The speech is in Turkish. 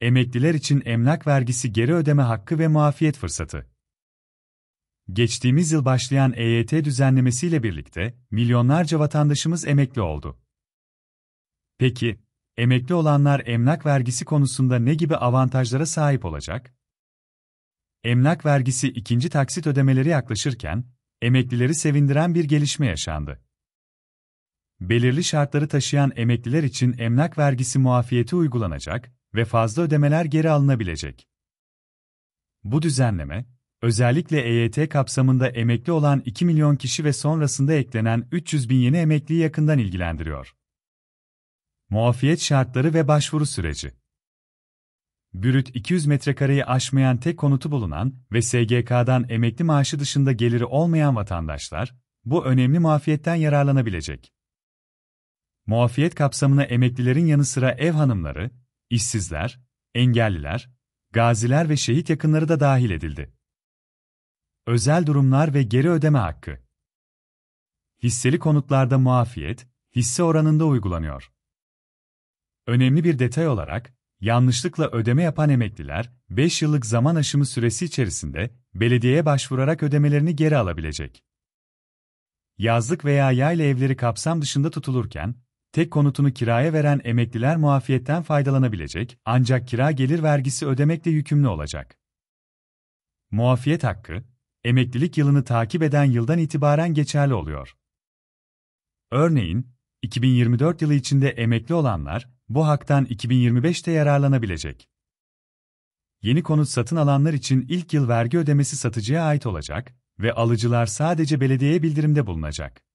Emekliler için emlak vergisi geri ödeme hakkı ve muafiyet fırsatı. Geçtiğimiz yıl başlayan EYT düzenlemesiyle birlikte milyonlarca vatandaşımız emekli oldu. Peki, emekli olanlar emlak vergisi konusunda ne gibi avantajlara sahip olacak? Emlak vergisi ikinci taksit ödemeleri yaklaşırken, emeklileri sevindiren bir gelişme yaşandı. Belirli şartları taşıyan emekliler için emlak vergisi muafiyeti uygulanacak, ve fazla ödemeler geri alınabilecek. Bu düzenleme, özellikle EYT kapsamında emekli olan 2 milyon kişi ve sonrasında eklenen 300 bin yeni emekliyi yakından ilgilendiriyor. Muafiyet şartları ve başvuru süreci Bürüt 200 metrekareyi aşmayan tek konutu bulunan ve SGK'dan emekli maaşı dışında geliri olmayan vatandaşlar, bu önemli muafiyetten yararlanabilecek. Muafiyet kapsamına emeklilerin yanı sıra ev hanımları, işsizler, engelliler, gaziler ve şehit yakınları da dahil edildi. Özel durumlar ve geri ödeme hakkı. Hisseli konutlarda muafiyet, hisse oranında uygulanıyor. Önemli bir detay olarak, yanlışlıkla ödeme yapan emekliler, 5 yıllık zaman aşımı süresi içerisinde belediyeye başvurarak ödemelerini geri alabilecek. Yazlık veya yayla evleri kapsam dışında tutulurken, tek konutunu kiraya veren emekliler muafiyetten faydalanabilecek, ancak kira gelir vergisi ödemekle yükümlü olacak. Muafiyet hakkı, emeklilik yılını takip eden yıldan itibaren geçerli oluyor. Örneğin, 2024 yılı içinde emekli olanlar bu haktan 2025'te yararlanabilecek. Yeni konut satın alanlar için ilk yıl vergi ödemesi satıcıya ait olacak ve alıcılar sadece belediyeye bildirimde bulunacak.